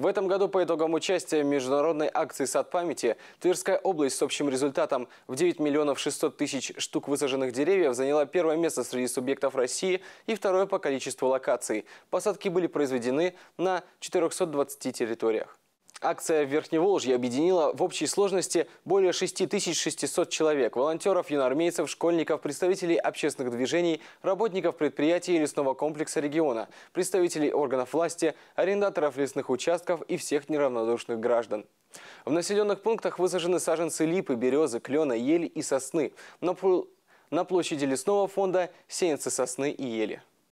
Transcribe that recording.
В этом году по итогам участия в международной акции «Сад памяти» Тверская область с общим результатом в 9 миллионов 600 тысяч штук высаженных деревьев заняла первое место среди субъектов России и второе по количеству локаций. Посадки были произведены на 420 территориях. Акция в Верхневолжье объединила в общей сложности более 6600 человек – волонтеров, юноармейцев, школьников, представителей общественных движений, работников предприятий лесного комплекса региона, представителей органов власти, арендаторов лесных участков и всех неравнодушных граждан. В населенных пунктах высажены саженцы липы, березы, клена, ели и сосны. На, площади лесного фонда сеянцы сосны и ели.